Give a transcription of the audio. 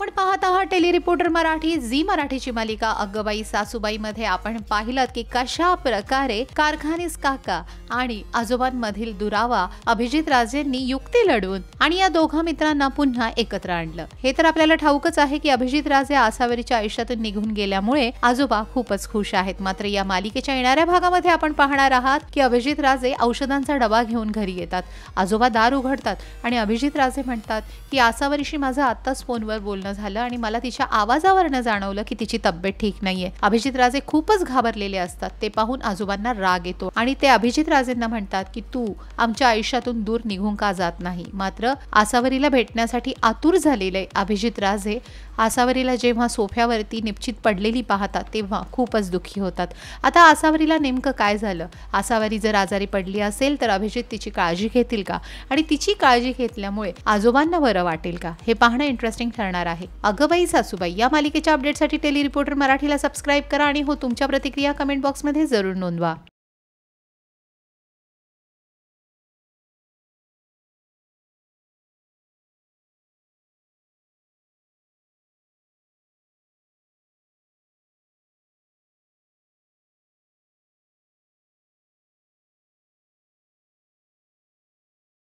आपण पाहत आहात टेली रिपोर्टर मराठी झी मराठीची मालिका अग्गबाई मध्ये आपण पाहिलं की कशा प्रकारे कारखानीस काका आणि आजोबांमधील दुरावा अभिजित राजेंनी युक्ती लढवून आणि या दोघा मित्रांना पुन्हा एकत्र आणलं हे तर आपल्याला ठाऊकच आहे की अभिजित राजे आसावरीच्या आयुष्यातून निघून गेल्यामुळे आजोबा खूपच खुश आहेत मात्र या मालिकेच्या येणाऱ्या भागामध्ये आपण पाहणार आहात की अभिजित राजे औषधांचा डबा घेऊन घरी येतात आजोबा दार उघडतात आणि अभिजित राजे म्हणतात की आसावरीशी माझं आत्ताच फोनवर बोलणं झालं आणि मला तिच्या आवाजावरनं जाणवलं की तिची तब्येत ठीक नाहीये अभिजित राजे खूपच घाबरलेले असतात ते पाहून आजोबांना राग येतो आणि ते अभिजित राजेंना म्हणतात की तू आमच्या आयुष्यातून दूर निघून का जात नाही मात्र आसावरीला भेटण्यासाठी आतुर झालेले अभिजित राजे आसावरीला जेव्हा सोफ्यावरती निश्चित पडलेली पाहतात तेव्हा खूपच दुःखी होतात आता आसावरीला नेमकं काय झालं आसावरी जर आजारी पडली असेल तर अभिजित तिची काळजी घेतील का आणि तिची काळजी घेतल्यामुळे आजोबांना बरं वाटेल का हे पाहणं इंटरेस्टिंग ठरणार आहे अगबाई सासूबाई या मालिकेच्या अपडेटसाठी टेली रिपोर्टर मराठीला सबस्क्राईब करा आणि हो तुमच्या प्रतिक्रिया कमेंट बॉक्समध्ये जरूर नोंदवा